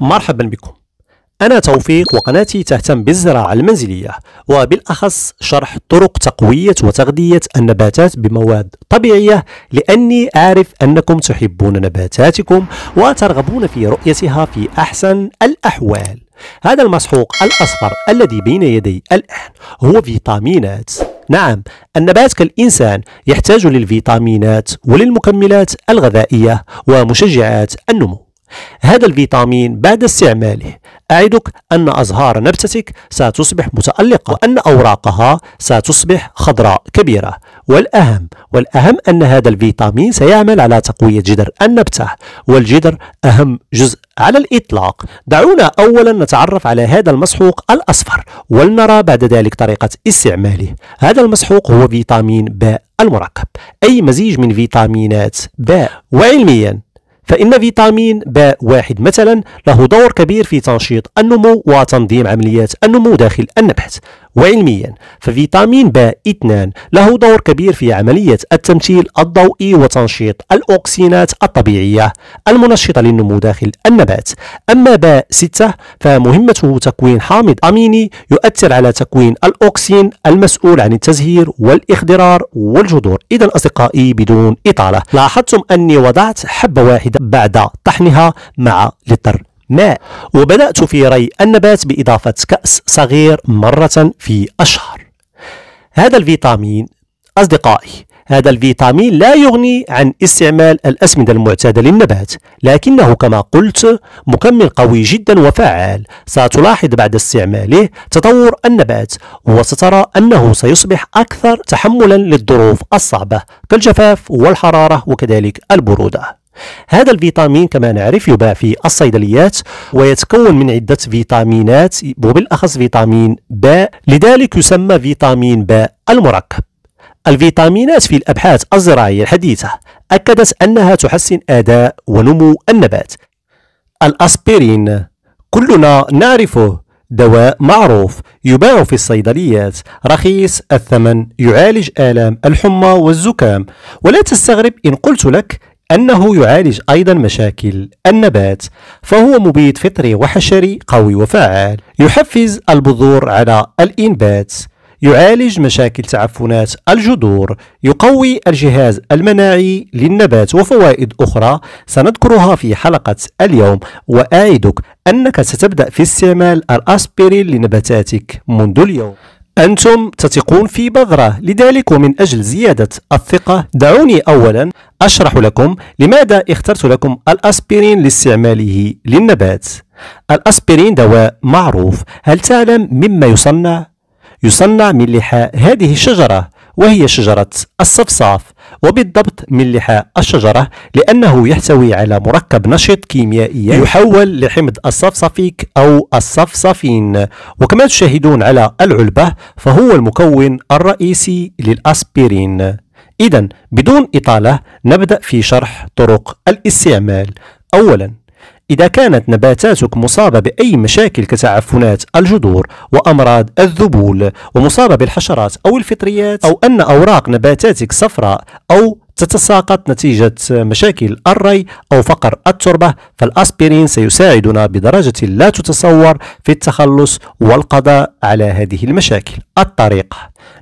مرحبا بكم أنا توفيق وقناتي تهتم بالزراعة المنزلية وبالأخص شرح طرق تقوية وتغذية النباتات بمواد طبيعية لأني أعرف أنكم تحبون نباتاتكم وترغبون في رؤيتها في أحسن الأحوال هذا المسحوق الأصفر الذي بين يدي الآن هو فيتامينات نعم النبات كالإنسان يحتاج للفيتامينات وللمكملات الغذائية ومشجعات النمو هذا الفيتامين بعد استعماله أعدك أن أزهار نبتتك ستصبح متألقة وأن أوراقها ستصبح خضراء كبيرة والأهم والأهم أن هذا الفيتامين سيعمل على تقوية جدر النبتة والجدر أهم جزء على الإطلاق دعونا أولا نتعرف على هذا المسحوق الأصفر ولنرى بعد ذلك طريقة استعماله هذا المسحوق هو فيتامين باء المركب أي مزيج من فيتامينات باء وعلميا فإن فيتامين ب واحد مثلا له دور كبير في تنشيط النمو وتنظيم عمليات النمو داخل النبحث وعلميا ففيتامين ب 2 له دور كبير في عملية التمثيل الضوئي وتنشيط الأوكسينات الطبيعية المنشطة للنمو داخل النبات أما ب 6 فمهمته تكوين حامض أميني يؤثر على تكوين الأوكسين المسؤول عن التزهير والإخضرار والجذور إذا أصدقائي بدون إطالة لاحظتم أني وضعت حبة واحدة بعد طحنها مع لتر ماء وبدأت في ري النبات بإضافة كأس صغير مرة في الشهر هذا الفيتامين أصدقائي هذا الفيتامين لا يغني عن استعمال الأسمدة المعتادة للنبات لكنه كما قلت مكمل قوي جدا وفعال ستلاحظ بعد استعماله تطور النبات وسترى أنه سيصبح أكثر تحملا للظروف الصعبة كالجفاف والحرارة وكذلك البرودة هذا الفيتامين كما نعرف يباع في الصيدليات ويتكون من عدة فيتامينات وبالأخص فيتامين باء لذلك يسمى فيتامين باء المركب الفيتامينات في الأبحاث الزراعية الحديثة أكدت أنها تحسن أداء ونمو النبات الأسبرين كلنا نعرفه دواء معروف يباع في الصيدليات رخيص الثمن يعالج آلام الحمى والزكام ولا تستغرب إن قلت لك أنه يعالج أيضا مشاكل النبات فهو مبيد فطري وحشري قوي وفعال يحفز البذور على الإنبات يعالج مشاكل تعفنات الجذور يقوي الجهاز المناعي للنبات وفوائد أخرى سنذكرها في حلقة اليوم وأعدك أنك ستبدأ في استعمال الأسبرين لنباتاتك منذ اليوم أنتم تثقون في بذرة لذلك ومن أجل زيادة الثقة دعوني أولا أشرح لكم لماذا اخترت لكم الأسبرين لاستعماله للنبات الأسبرين دواء معروف هل تعلم مما يصنع؟ يصنع من لحاء هذه الشجرة وهي شجرة الصفصاف وبالضبط من لحاء الشجرة لأنه يحتوي على مركب نشط كيميائيا يحول لحمض الصفصفيك أو الصفصفين وكما تشاهدون على العلبة فهو المكون الرئيسي للأسبرين إذا بدون إطالة نبدأ في شرح طرق الاستعمال أولاً إذا كانت نباتاتك مصابة بأي مشاكل كتعفنات الجذور وأمراض الذبول ومصابة بالحشرات أو الفطريات أو أن أوراق نباتاتك صفراء أو تتساقط نتيجة مشاكل الري أو فقر التربة فالأسبرين سيساعدنا بدرجة لا تتصور في التخلص والقضاء على هذه المشاكل الطريقة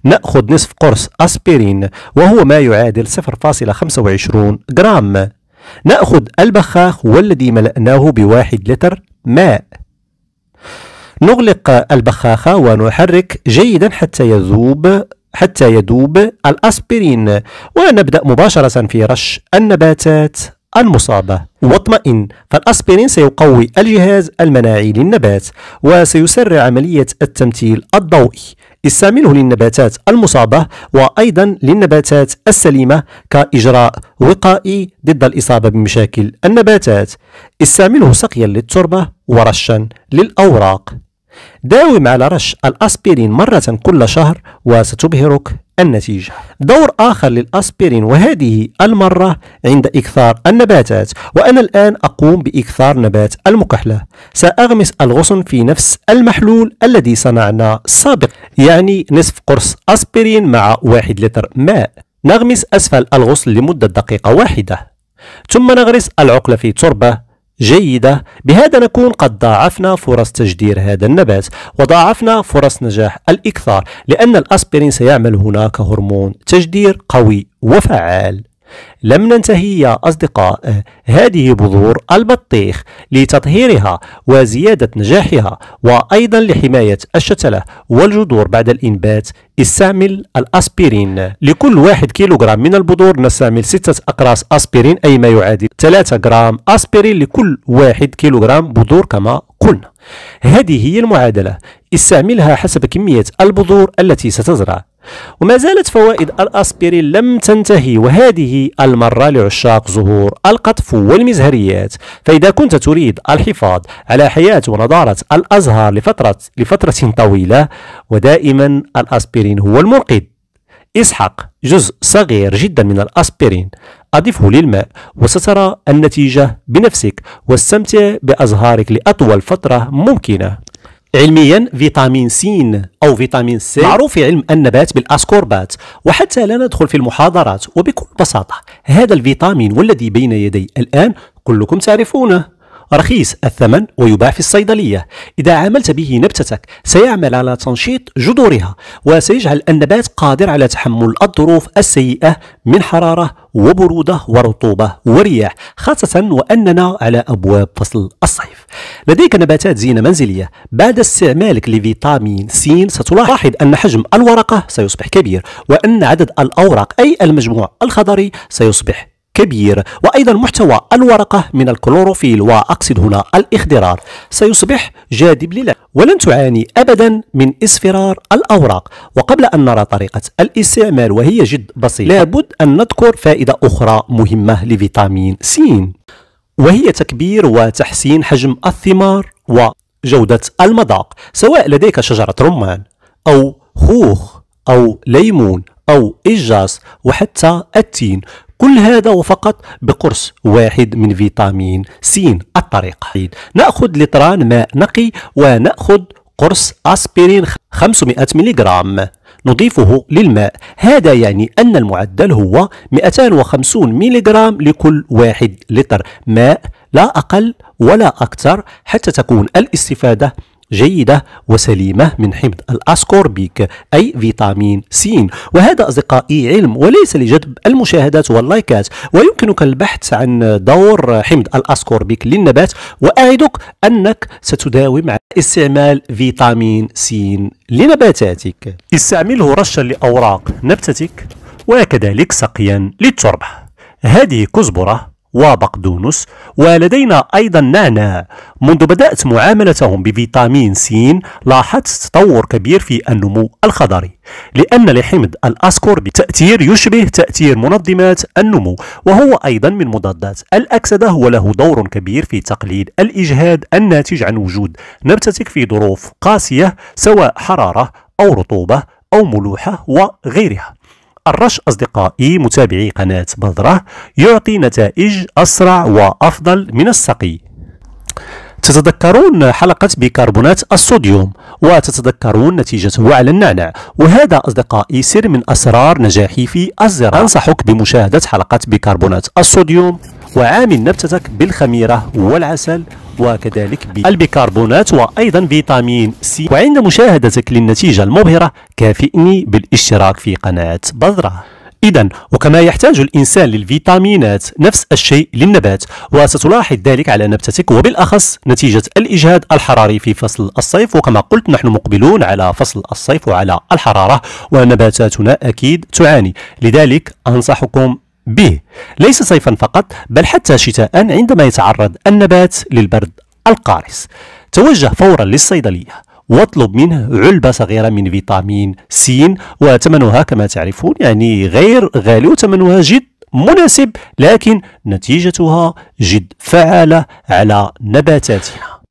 نأخذ نصف قرص أسبرين وهو ما يعادل 0.25 جرام نأخذ البخاخ والذي ملأناه بواحد لتر ماء نغلق البخاخة ونحرك جيدا حتى يذوب حتى يذوب الأسبرين ونبدأ مباشرة في رش النباتات المصابة واطمئن فالأسبرين سيقوي الجهاز المناعي للنبات وسيسرع عملية التمثيل الضوئي استعمله للنباتات المصابة وأيضا للنباتات السليمة كإجراء وقائي ضد الإصابة بمشاكل النباتات استعمله سقيا للتربة ورشا للأوراق داوم على رش الأسبرين مرة كل شهر وستبهرك النتيجة دور آخر للأسبرين وهذه المرة عند إكثار النباتات وأنا الآن أقوم بإكثار نبات المكحلة سأغمس الغصن في نفس المحلول الذي صنعنا سابقا يعني نصف قرص أسبرين مع واحد لتر ماء نغمس أسفل الغصن لمدة دقيقة واحدة ثم نغرس العقلة في تربة جيدة بهذا نكون قد ضاعفنا فرص تجدير هذا النبات وضاعفنا فرص نجاح الإكثار لأن الأسبرين سيعمل هناك هرمون تجدير قوي وفعال لم ننتهي يا أصدقاء هذه بذور البطيخ لتطهيرها وزيادة نجاحها وأيضا لحماية الشتلة والجذور بعد الإنبات استعمل الأسبرين لكل واحد كيلوغرام من البذور نستعمل ستة أقراص أسبرين أي ما يعادل 3 جرام أسبرين لكل واحد كيلوغرام بذور كما قلنا هذه هي المعادلة استعملها حسب كمية البذور التي ستزرع وما زالت فوائد الأسبرين لم تنتهي وهذه المرة لعشاق زهور القطف والمزهريات فإذا كنت تريد الحفاظ على حياة ونضارة الأزهار لفترة, لفترة طويلة ودائما الأسبرين هو المنقذ اسحق جزء صغير جدا من الأسبرين أضفه للماء وسترى النتيجة بنفسك واستمتع بأزهارك لأطول فترة ممكنة علميا فيتامين سين أو فيتامين سي معروف في علم النبات بالأسكوربات وحتى لا ندخل في المحاضرات وبكل بساطة هذا الفيتامين والذي بين يدي الآن كلكم تعرفونه رخيص الثمن ويباع في الصيدلية إذا عاملت به نبتتك سيعمل على تنشيط جذورها وسيجعل النبات قادر على تحمل الظروف السيئة من حرارة وبرودة ورطوبة ورياح خاصة وأننا على أبواب فصل الصيف لديك نباتات زينة منزلية بعد استعمالك لفيتامين سين ستلاحظ أن حجم الورقة سيصبح كبير وأن عدد الأوراق أي المجموع الخضري سيصبح كبير وأيضا محتوى الورقة من الكلوروفيل وأقصد هنا الإخضرار سيصبح جاذب للعين ولن تعاني أبدا من إصفرار الأوراق وقبل أن نرى طريقة الاستعمال وهي جد بسيطة لابد أن نذكر فائدة أخرى مهمة لفيتامين سين وهي تكبير وتحسين حجم الثمار وجودة المذاق سواء لديك شجرة رمان أو خوخ أو ليمون أو إجاس وحتى التين كل هذا وفقط بقرص واحد من فيتامين سين الطريقة نأخذ لتران ماء نقي ونأخذ قرص أسبرين 500 ملغرام نضيفه للماء هذا يعني أن المعدل هو 250 ملغرام لكل واحد لتر ماء لا أقل ولا أكثر حتى تكون الاستفادة جيدة وسليمة من حمض الأسكوربيك أي فيتامين سين وهذا أصدقائي علم وليس لجذب المشاهدات واللايكات ويمكنك البحث عن دور حمض الأسكوربيك للنبات وأعدك أنك ستداوم على استعمال فيتامين سين لنباتاتك استعمله رشا لأوراق نبتتك وكذلك سقيا للتربة هذه كزبرة وبقدونس ولدينا أيضا نعناع منذ بدأت معاملتهم بفيتامين سين لاحظت تطور كبير في النمو الخضري لأن لحمض الأسكور بتأثير يشبه تأثير منظمات النمو وهو أيضا من مضادات الأكسدة وله دور كبير في تقليل الإجهاد الناتج عن وجود نبتتك في ظروف قاسية سواء حرارة أو رطوبة أو ملوحة وغيرها الرش أصدقائي متابعي قناة بذرة يعطي نتائج أسرع وأفضل من السقي تتذكرون حلقة بيكربونات الصوديوم وتتذكرون نتيجته على النعناع وهذا أصدقائي سر من أسرار نجاحي في الزراعة أنصحك بمشاهدة حلقة بيكربونات الصوديوم وعامل نبتتك بالخميرة والعسل وكذلك بالبيكربونات وأيضا فيتامين سي وعند مشاهدتك للنتيجة المبهرة كافئني بالاشتراك في قناة بذرة إذا وكما يحتاج الإنسان للفيتامينات نفس الشيء للنبات وستلاحظ ذلك على نبتتك وبالأخص نتيجة الإجهاد الحراري في فصل الصيف وكما قلت نحن مقبلون على فصل الصيف وعلى الحرارة ونباتاتنا أكيد تعاني لذلك أنصحكم به ليس صيفا فقط بل حتى شتاء عندما يتعرض النبات للبرد القارس توجه فورا للصيدلية واطلب منه علبة صغيرة من فيتامين سين وثمنها كما تعرفون يعني غير غالي وثمنها جد مناسب لكن نتيجتها جد فعالة على نباتاتنا